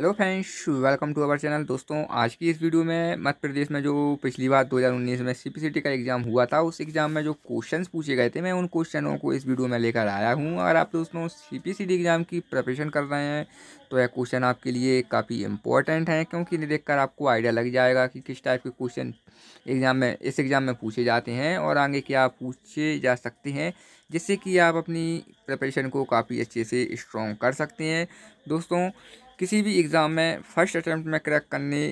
hello friends welcome to our channel दोस्तों आज की इस वीडियो में मध्य प्रदेश में जो पिछली बार 2019 में सीपीसीटी का एग्ज़ाम हुआ था उस एग्ज़ाम में जो क्वेश्चंस पूछे गए थे मैं उन क्वेश्चनों को इस वीडियो में लेकर आया हूं अगर आप दोस्तों सीपीसीटी एग्ज़ाम की प्रिपरेशन कर रहे हैं तो यह क्वेश्चन आपके लिए काफ़ी इंपॉर्टेंट है क्योंकि इन्हें देख आपको आइडिया लग जाएगा कि किस टाइप के क्वेश्चन एग्ज़ाम में इस एग्ज़ाम में पूछे जाते हैं और आगे क्या पूछे जा सकते हैं जिससे कि आप अपनी प्रिपरेशन को काफ़ी अच्छे से स्ट्रॉन्ग कर सकते हैं दोस्तों किसी भी एग्ज़ाम में फ़र्स्ट अटैम्प्ट में क्रैक करने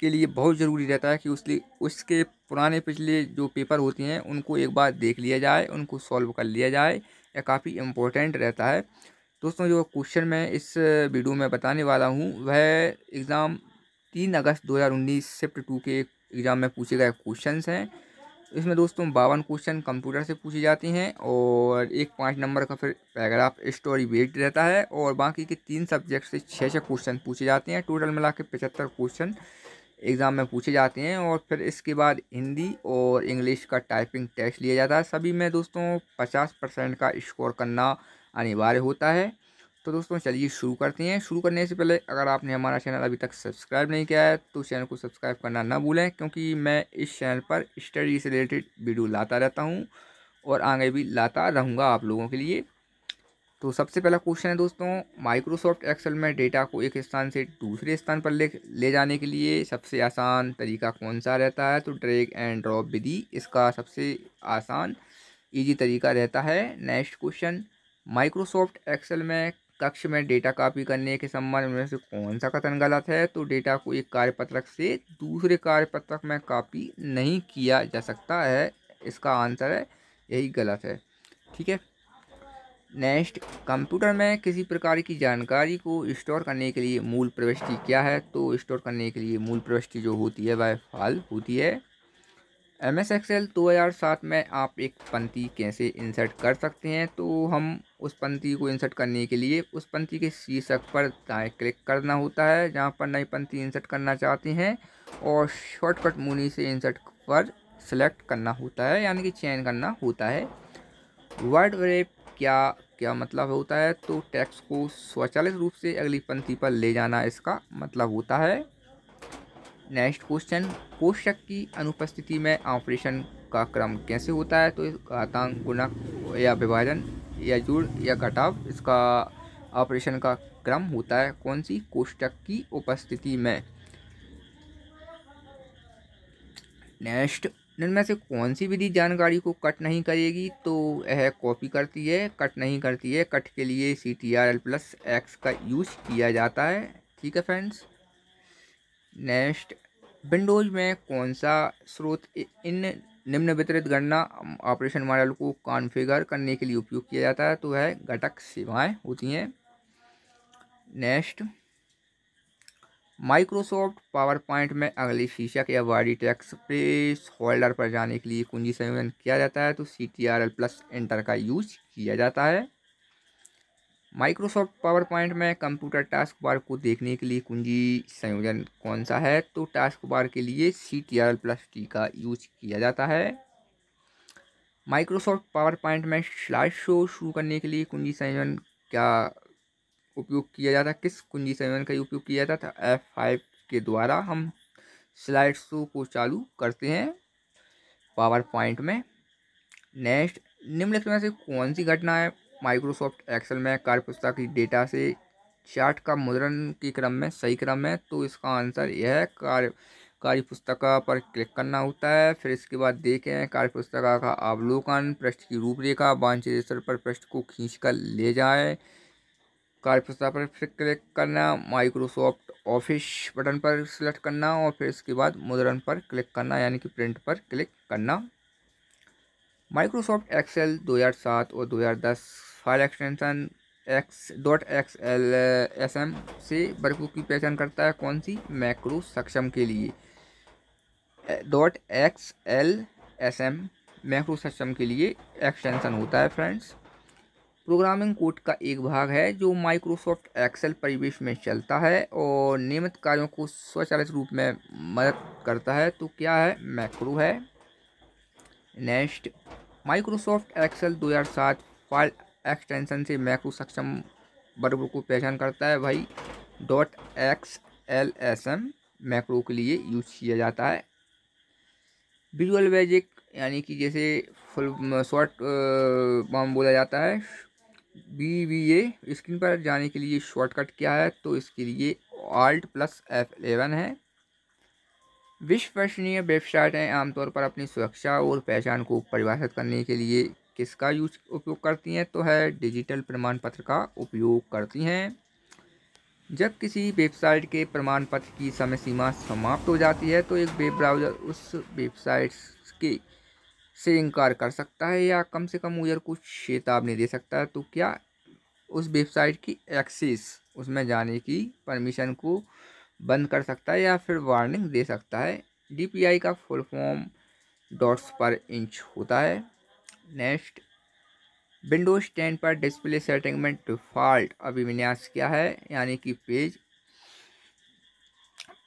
के लिए बहुत ज़रूरी रहता है कि उसके उसके पुराने पिछले जो पेपर होते हैं उनको एक बार देख लिया जाए उनको सॉल्व कर लिया जाए यह काफ़ी इम्पोर्टेंट रहता है दोस्तों जो क्वेश्चन मैं इस वीडियो में बताने वाला हूँ वह एग्ज़ाम तीन अगस्त दो उन्नीस शिफ्ट टू के एग्ज़ाम में पूछे गए क्वेश्चंस हैं इसमें दोस्तों बावन क्वेश्चन कंप्यूटर से पूछे जाते हैं और एक पाँच नंबर का फिर पैराग्राफ स्टोरी बेस्ड रहता है और बाकी के तीन सब्जेक्ट से छः छः क्वेश्चन पूछे जाते हैं टोटल मिला के पचहत्तर क्वेश्चन एग्ज़ाम में पूछे जाते हैं और फिर इसके बाद हिंदी और इंग्लिश का टाइपिंग टेस्ट लिया जाता है सभी में दोस्तों पचास परसेंट का स्कोर करना अनिवार्य होता है तो दोस्तों चलिए शुरू करते हैं शुरू करने से पहले अगर आपने हमारा चैनल अभी तक सब्सक्राइब नहीं किया है तो चैनल को सब्सक्राइब करना ना भूलें क्योंकि मैं इस चैनल पर स्टडी से रिलेटेड वीडियो लाता रहता हूँ और आगे भी लाता रहूँगा आप लोगों के लिए तो सबसे पहला क्वेश्चन है दोस्तों माइक्रोसॉफ्ट एक्सेल में डेटा को एक स्थान से दूसरे स्थान पर ले ले जाने के लिए सबसे आसान तरीका कौन सा रहता है तो ड्रैग एंड ड्रॉप विधि इसका सबसे आसान इजी तरीका रहता है नेक्स्ट क्वेश्चन माइक्रोसॉफ्ट एक्सेल में कक्ष में डेटा कॉपी करने के संबंध में से कौन सा कथन गलत है तो डेटा को एक कार्यपत्रक से दूसरे कार्यपत्रक में कॉपी नहीं किया जा सकता है इसका आंसर है यही गलत है ठीक है नेक्स्ट कंप्यूटर में किसी प्रकार की जानकारी को स्टोर करने के लिए मूल प्रविष्टि क्या है तो स्टोर करने के लिए मूल प्रविष्टि जो होती है वह फाल होती है एम एस एक्सेल दो हज़ार सात में आप एक पंक्ति कैसे इंसर्ट कर सकते हैं तो हम उस पंक्ति को इंसर्ट करने के लिए उस पंक्ति के शीर्षक पर दाएँ क्लिक करना होता है जहाँ पर नई पंक्ति इंसर्ट करना चाहते हैं और शॉर्टकट मुनी से इंसर्ट पर सेलेक्ट करना होता है यानी कि चयन करना होता है वर्ड रेप क्या क्या मतलब होता है तो टैक्स को स्वचालित रूप से अगली पंक्ति पर ले जाना इसका मतलब होता है नेक्स्ट क्वेश्चन पोषक की अनुपस्थिति में ऑपरेशन का क्रम कैसे होता है तो घातांक गुणक या विभाजन या यजुड़ या घटाव इसका ऑपरेशन का क्रम होता है कौन सी कोष्टक की उपस्थिति में नेक्स्ट इनमें से कौन सी विधि जानकारी को कट नहीं करेगी तो यह कॉपी करती है कट नहीं करती है कट के लिए C T R L plus X का यूज किया जाता है ठीक है फ्रेंड्स नेक्स्ट विंडोज़ में कौन सा स्रोत इन निम्न वितरित गणना ऑपरेशन मॉडल को कॉन्फ़िगर करने के लिए उपयोग किया जाता है तो वह घटक सेवाएं होती हैं नेक्स्ट माइक्रोसॉफ्ट पावर पॉइंट में अगले शीर्षक या बॉडी टैक्स प्रेस होल्डर पर जाने के लिए कुंजी संयोजन किया जाता है तो C T R L plus enter का यूज किया जाता है माइक्रोसॉफ्ट पावर पॉइंट में कंप्यूटर टास्क बार को देखने के लिए कुंजी संयोजन कौन सा है तो टास्क बार के लिए C T R plus T का यूज किया जाता है माइक्रोसॉफ्ट पावर पॉइंट में स्लाइड शो शुरू करने के लिए कुंजी संयोजन क्या उपयोग किया जाता है किस कुंजी संयोजन का उपयोग किया जाता था एफ फाइव के द्वारा हम स्लाइड शो को चालू करते हैं पावर पॉइंट में नेक्स्ट निम्नलिखित में से कौन सी घटना है माइक्रोसॉफ्ट एक्सेल में कार्यपुस्तक की डेटा से चार्ट का मुद्रण के क्रम में सही क्रम है तो इसका आंसर यह है कार्य कार्यपुस्तका पर क्लिक करना होता है फिर इसके बाद देखें कार्यपुस्तका का अवलोकन पृष्ठ की रूपरेखा वांछित स्तर पर पृष्ठ को खींच कर ले जाए कार्यपुस्तक पर फिर क्लिक करना माइक्रोसॉफ्ट ऑफिस बटन पर सिलेक्ट करना और फिर इसके बाद मुद्रण पर क्लिक करना यानी कि प्रिंट पर क्लिक करना माइक्रोसॉफ्ट एक्सेल 2007 और 2010 file extension X dot X L S M से बरकू की पहचान करता है कौन सी मैक्रो सक्षम के लिए dot X L S M macro सक्षम के लिए एक्सटेंशन होता है फ्रेंड्स प्रोग्रामिंग कोड का एक भाग है जो माइक्रोसॉफ्ट एक्सेल परिवेश में चलता है और नियमित कार्यों को स्वचालित रूप में मदद करता है तो क्या है मैक्रो है next Microsoft Excel 2007 file extension से मैक्रो सक्षम वर्ग को पहचान करता है भाई dot X L S M macro के लिए यूज किया जाता है विजुअल वेजिक यानी कि जैसे फुल शॉर्ट फॉर्म बोला जाता है बी वी ए स्क्रीन पर जाने के लिए शॉर्टकट क्या है तो इसके लिए आल्ट प्लस एफ एलेवन है विश्वसनीय वेबसाइटें आमतौर पर अपनी सुरक्षा और पहचान को परिभाषित करने के लिए किसका यूज उपयोग करती हैं तो है डिजिटल प्रमाण पत्र का उपयोग करती हैं जब किसी वेबसाइट के प्रमाण पत्र की समय सीमा समाप्त हो जाती है तो एक वेब ब्राउज़र उस वेबसाइट के से इनकार कर सकता है या कम से कम उजर कुछ चेतावनी दे सकता है तो क्या उस वेबसाइट की एक्सेस उसमें जाने की परमिशन को बंद कर सकता है या फिर वार्निंग दे सकता है डीपीआई का full form dots per inch होता है नेक्स्ट विंडोज टेन पर डिस्प्ले सेटिंग में डिफ़ॉल्ट अभिविन्यास क्या है यानी कि पेज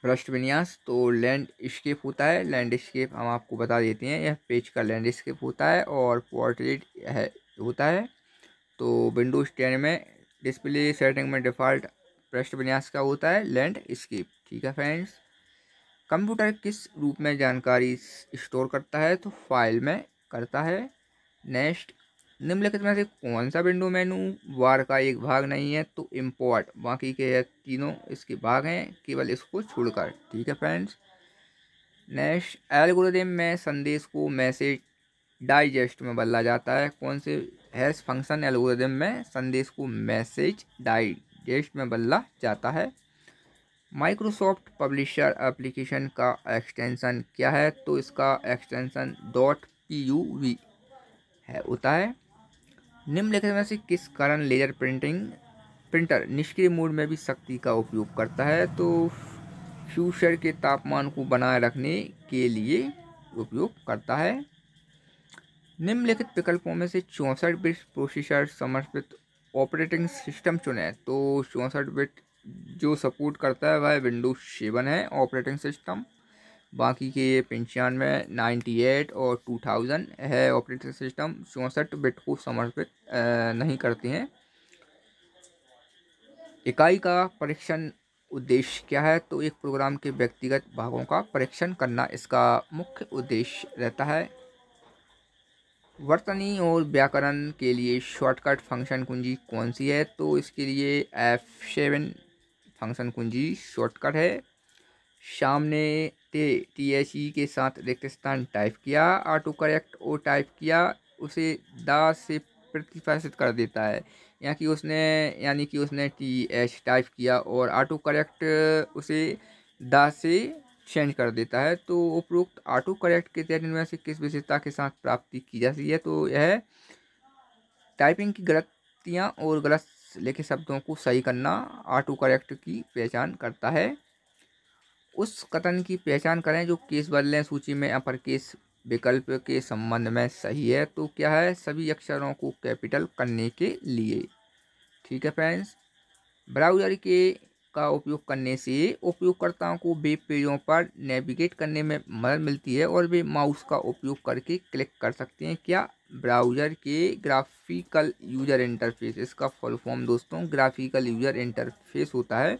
पृष्ठ विन्यास तो लैंड स्केप होता है लैंडस्केप हम आपको बता देते हैं यह पेज का लैंडस्केप होता है और पोर्ट्रेट है होता है तो विंडोज़ टेन में डिस्प्ले सेटिंग में डिफ़ॉल्ट पृष्ठ विन्यास का होता है लैंड स्केप ठीक है फ्रेंड्स कंप्यूटर किस रूप में जानकारी स्टोर करता है तो फाइल में करता है नेक्स्ट निम्नलिखित में से कौन सा विंडो मेनू वार का एक भाग नहीं है तो इम्पोर्ट बाकी के तीनों इसके भाग हैं केवल इसको छोड़कर ठीक है फ्रेंड्स नेक्स्ट एल्गोरिदम में संदेश को मैसेज डाइजेस्ट में बदला जाता है कौन से हैश फंक्शन एल्गोरिदम में संदेश को मैसेज डाइट टेस्ट में बदला जाता है माइक्रोसॉफ्ट पब्लिशर एप्लीकेशन का एक्सटेंशन क्या है तो इसका extension dot P U V है होता है निम्नलिखित में से किस कारण लेजर प्रिंटिंग प्रिंटर निष्क्रिय मोड में भी शक्ति का उपयोग करता है तो फ्यूचर के तापमान को बनाए रखने के लिए उपयोग करता है निम्नलिखित विकल्पों में से चौंसठ बिट प्रोसेसर समर्पित ऑपरेटिंग सिस्टम चुने तो चौंसठ बिट जो सपोर्ट करता है वह विंडोज सेवन है ऑपरेटिंग सिस्टम बाकी के ये पंचानवे नाइन्टी एट और टू थाउजेंड है ऑपरेटिंग सिस्टम चौंसठ बिट को समर्पित नहीं करते हैं इकाई का परीक्षण उद्देश्य क्या है तो एक प्रोग्राम के व्यक्तिगत भागों का परीक्षण करना इसका मुख्य उद्देश्य रहता है वर्तनी और व्याकरण के लिए शॉर्टकट फंक्शन कुंजी कौन सी है तो इसके लिए एफ सेवन फंक्शन कुंजी शॉर्टकट है शाम ने टी एच ई e के साथ रिक्त स्थान टाइप किया ऑटो करेक्ट ओ टाइप किया उसे दास से प्रतिफाषित कर देता है या कि उसने यानी कि उसने टी एच टाइप किया और ऑटो करेक्ट उसे दा से चेंज कर देता है तो उपरोक्त ऑटो करेक्ट के तहत इनमें से किस विशेषता के साथ प्राप्ति की जा सकती है तो यह टाइपिंग की गलतियाँ और गलत लिखे शब्दों को सही करना ऑटो करेक्ट की पहचान करता है उस कथन की पहचान करें जो केस बदलें सूची में अपर केस विकल्प के संबंध में सही है तो क्या है सभी अक्षरों को कैपिटल करने के लिए ठीक है फ्रेंड्स ब्राउजर के का उपयोग करने से उपयोगकर्ताओं को वेब पेजों पर नेविगेट करने में मदद मिलती है और वे माउस का उपयोग करके क्लिक कर सकते हैं क्या ब्राउज़र के ग्राफिकल यूज़र इंटरफेस इसका फुल फॉर्म दोस्तों ग्राफिकल यूज़र इंटरफेस होता है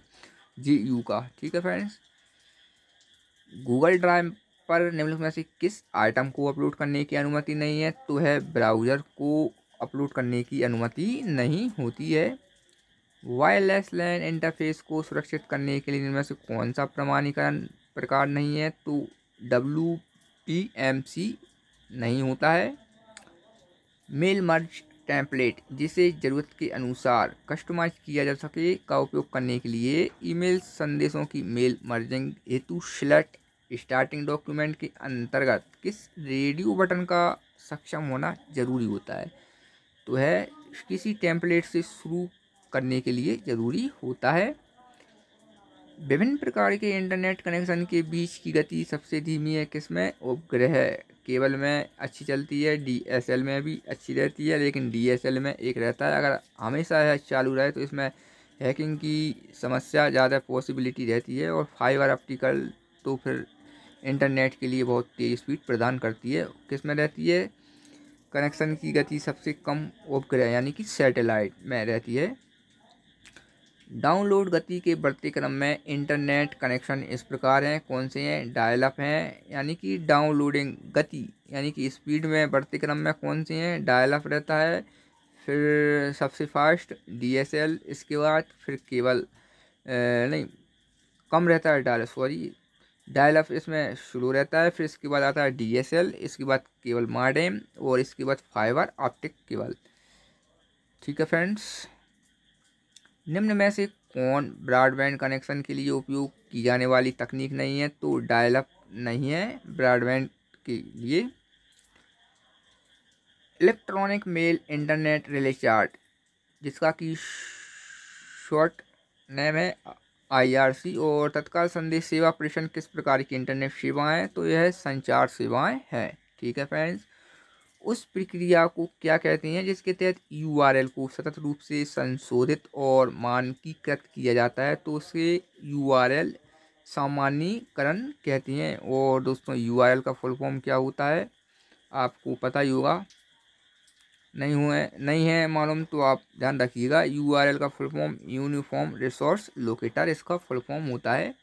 जी यू का ठीक है फ्रेंड्स गूगल ड्राइव पर निम्नलिखित में से किस आइटम को अपलोड करने की अनुमति नहीं है तो है ब्राउज़र को अपलोड करने की अनुमति नहीं होती है वायरलेस लैन इंटरफेस को सुरक्षित करने के लिए इनमें से कौन सा प्रमाणीकरण प्रकार नहीं है तो डब्लू पी एम सी नहीं होता है मेल मर्ज टैंपलेट जिसे ज़रूरत के अनुसार कस्टमाइज किया जा सके का उपयोग करने के लिए ईमेल संदेशों की मेल मर्जिंग हेतु स्लट स्टार्टिंग डॉक्यूमेंट के अंतर्गत किस रेडियो बटन का सक्षम होना जरूरी होता है तो है किसी टैंपलेट से शुरू करने के लिए ज़रूरी होता है विभिन्न प्रकार के इंटरनेट कनेक्शन के बीच की गति सबसे धीमी है किसमें उपग्रह केबल में अच्छी चलती है डीएसएल में भी अच्छी रहती है लेकिन डीएसएल में एक रहता है अगर हमेशा है चालू रहे तो इसमें हैकिंग की समस्या ज़्यादा पॉसिबिलिटी रहती है और फाइबर ऑप्टिकल तो फिर इंटरनेट के लिए बहुत तेज़ स्पीड प्रदान करती है किस में रहती है कनेक्शन की गति सबसे कम उपग्रह यानी कि सैटेलाइट में रहती है डाउनलोड गति के बढ़ते क्रम में इंटरनेट कनेक्शन इस प्रकार हैं कौन से हैं डायलअप हैं यानी कि डाउनलोडिंग गति यानी कि स्पीड में बढ़ते क्रम में कौन से हैं डायलअप रहता है फिर सबसे फास्ट डीएसएल इसके बाद फिर केवल नहीं कम रहता है डायल सॉरी डायलअप इसमें शुरू रहता है फिर इसके बाद आता है डी इसके बाद केवल माडेम और इसके बाद फाइबर ऑप्टिक केवल ठीक है फ्रेंड्स निम्न में से कौन ब्रॉडबैंड कनेक्शन के लिए उपयोग की जाने वाली तकनीक नहीं है तो डायलप नहीं है ब्रॉडबैंड के लिए electronic mail internet relay chat जिसका कि शॉर्ट नेम है आईआरसी और तत्काल संदेश सेवा प्रेषण किस प्रकार की इंटरनेट सेवाएं तो यह संचार सेवाएं हैं ठीक है फ्रेंड्स उस प्रक्रिया को क्या कहते हैं जिसके तहत यूआरएल को सतत रूप से संशोधित और मानकीकृत किया जाता है तो उसे यूआरएल सामान्यकरण कहते हैं और दोस्तों यूआरएल का फुल फॉर्म क्या होता है आपको पता ही होगा नहीं हुए नहीं है मालूम तो आप ध्यान रखिएगा यूआरएल का full form uniform resource locator इसका फुल फॉर्म होता है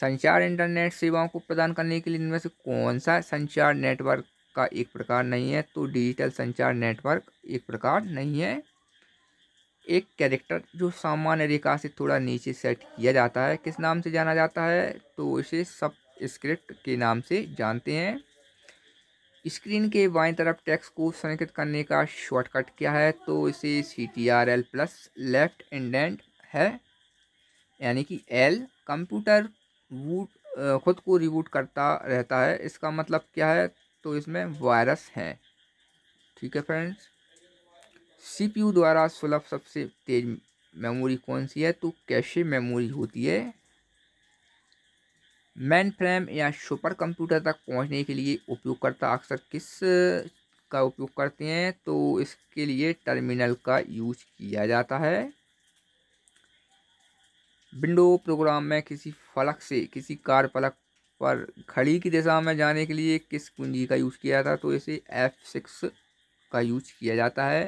संचार इंटरनेट सेवाओं को प्रदान करने के लिए इनमें से कौन सा संचार नेटवर्क का एक प्रकार नहीं है तो डिजिटल संचार नेटवर्क एक प्रकार नहीं है एक कैरेक्टर जो सामान्य रेखा से थोड़ा नीचे सेट किया जाता है किस नाम से जाना जाता है तो इसे सब स्क्रिप्ट के नाम से जानते हैं स्क्रीन के बाएं तरफ टेक्स्ट को संरक्षित करने का शॉर्टकट क्या है तो इसे C T R L plus left indent है यानी कि एल कंप्यूटर वूट खुद को रिबूट करता रहता है इसका मतलब क्या है तो इसमें वायरस है ठीक है फ्रेंड्स सीपीयू द्वारा सुलभ सबसे तेज मेमोरी कौन सी है तो कैशे मेमोरी होती है मैन फ्रेम या सुपर कंप्यूटर तक पहुंचने के लिए उपयोगकर्ता अक्सर किस का उपयोग करते हैं तो इसके लिए टर्मिनल का यूज किया जाता है विंडो प्रोग्राम में किसी फलक से किसी कार फलक पर खड़ी की दिशा में जाने के लिए किस कुंजी तो का यूज़ किया जाता है तो इसे एफ सिक्स का यूज किया जाता है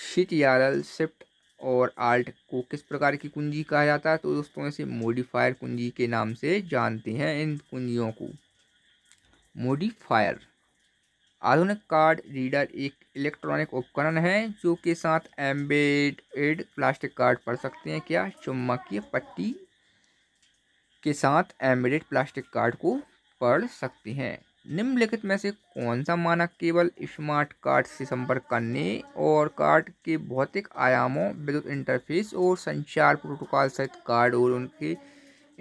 शिट यारल शिफ्ट और आल्ट को किस प्रकार की कुंजी कहा जाता है तो दोस्तों इसे मोडिफायर कुंजी के नाम से जानते हैं इन कुंजियों को मोडिफायर आधुनिक कार्ड रीडर एक इलेक्ट्रॉनिक उपकरण है जो के साथ एम्बेडेड प्लास्टिक कार्ड पढ़ सकते हैं क्या चुम्बकीय पट्टी के साथ एम्बेडेड प्लास्टिक कार्ड को पढ़ सकती हैं निम्नलिखित में से कौन सा मानक केवल स्मार्ट कार्ड से संपर्क करने और कार्ड के भौतिक आयामों विद्युत इंटरफेस और संचार प्रोटोकॉल सहित कार्ड और उनके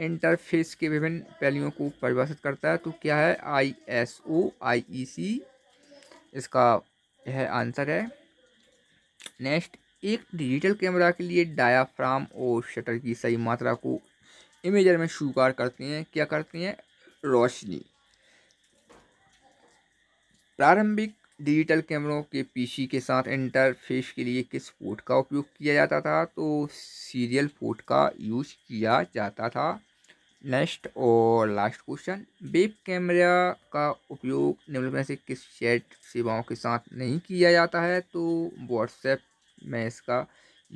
इंटरफेस के विभिन्न पहलुओं को परिभाषित करता है तो क्या है आई एस ओ आई ई सी इसका यह आंसर है नेक्स्ट एक डिजिटल कैमरा के लिए डायाफ्राम और शटर की सही मात्रा को इमेजर में स्वीकार करती हैं क्या करती हैं रोशनी प्रारंभिक डिजिटल कैमरों के पीसी के साथ इंटरफेस के लिए किस पोर्ट का उपयोग किया जाता था तो सीरियल पोर्ट का यूज किया जाता था नेक्स्ट और लास्ट क्वेश्चन वेब कैमरा का उपयोग निम्न से किस चैट सेवाओं के साथ नहीं किया जाता है तो व्हाट्सएप में इसका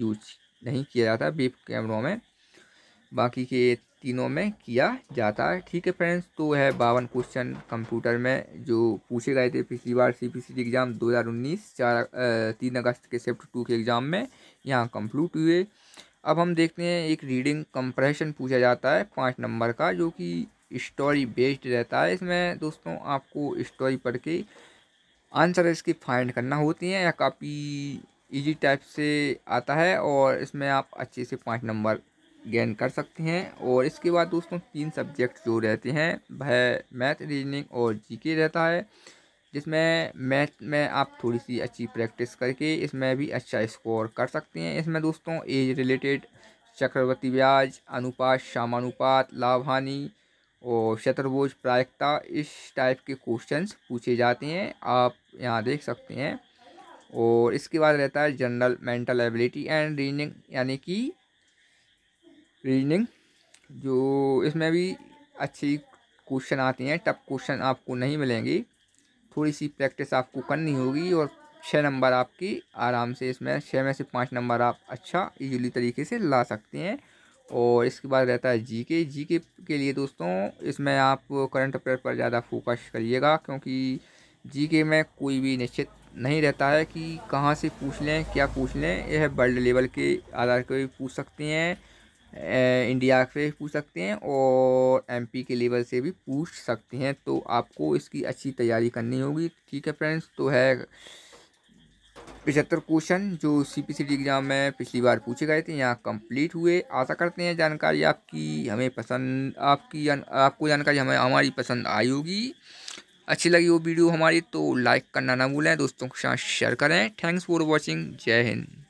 यूज नहीं किया जाता वेब कैमरों में बाकी के तीनों में किया जाता है ठीक है फ्रेंड्स तो है बावन क्वेश्चन कंप्यूटर में जो पूछे गए थे पिछली बार सी पी सी एग्ज़ाम उन्नीस चार तीन अगस्त के सेफ्ट टू के एग्ज़ाम में यहाँ कंप्लीट हुए अब हम देखते हैं एक रीडिंग कंप्रेशन पूछा जाता है पाँच नंबर का जो कि स्टोरी बेस्ड रहता है इसमें दोस्तों आपको स्टोरी पढ़ के आंसर इसके फाइंड करना होती हैं या काफ़ी इजी टाइप से आता है और इसमें आप अच्छे से पाँच नंबर गेन कर सकते हैं और इसके बाद दोस्तों तीन सब्जेक्ट जो रहते हैं वह मैथ रीजनिंग और जीके रहता है जिसमें मैथ में आप थोड़ी सी अच्छी प्रैक्टिस करके इसमें भी अच्छा स्कोर कर सकते हैं इसमें दोस्तों एज रिलेटेड चक्रवर्ती ब्याज अनुपात शामानुपात लाभ हानि और शतरभुज प्रायिकता इस टाइप के क्वेश्चंस पूछे जाते हैं आप यहाँ देख सकते हैं और इसके बाद रहता है general mental ability and reasoning यानी कि रीजनिंग जो इसमें भी अच्छी क्वेश्चन आते हैं टफ क्वेश्चन आपको नहीं मिलेंगी थोड़ी सी प्रैक्टिस आपको करनी होगी और छः नंबर आपकी आराम से इसमें छः में से पाँच नंबर आप अच्छा इजीली तरीके से ला सकते हैं और इसके बाद रहता है जीके जीके के लिए दोस्तों इसमें आप करंट अफेयर पर ज़्यादा फोकस करिएगा क्योंकि जीके में कोई भी निश्चित नहीं रहता है कि कहाँ से पूछ लें क्या पूछ लें यह वर्ल्ड लेवल के आधार पर भी पूछ सकते हैं इंडिया से पूछ सकते हैं और एमपी के लेवल से भी पूछ सकते हैं तो आपको इसकी अच्छी तैयारी करनी होगी ठीक है फ्रेंड्स तो है पचहत्तर क्वेश्चन जो सी पी सी एग्ज़ाम में पिछली बार पूछे गए थे यहाँ कंप्लीट हुए आशा करते हैं जानकारी आपकी हमें पसंद आपकी जान, आपको जानकारी हमें हमारी पसंद आई होगी अच्छी लगी वो वीडियो हमारी तो लाइक करना ना भूलें दोस्तों के साथ शेयर करें थैंक्स फॉर वॉचिंग जय हिंद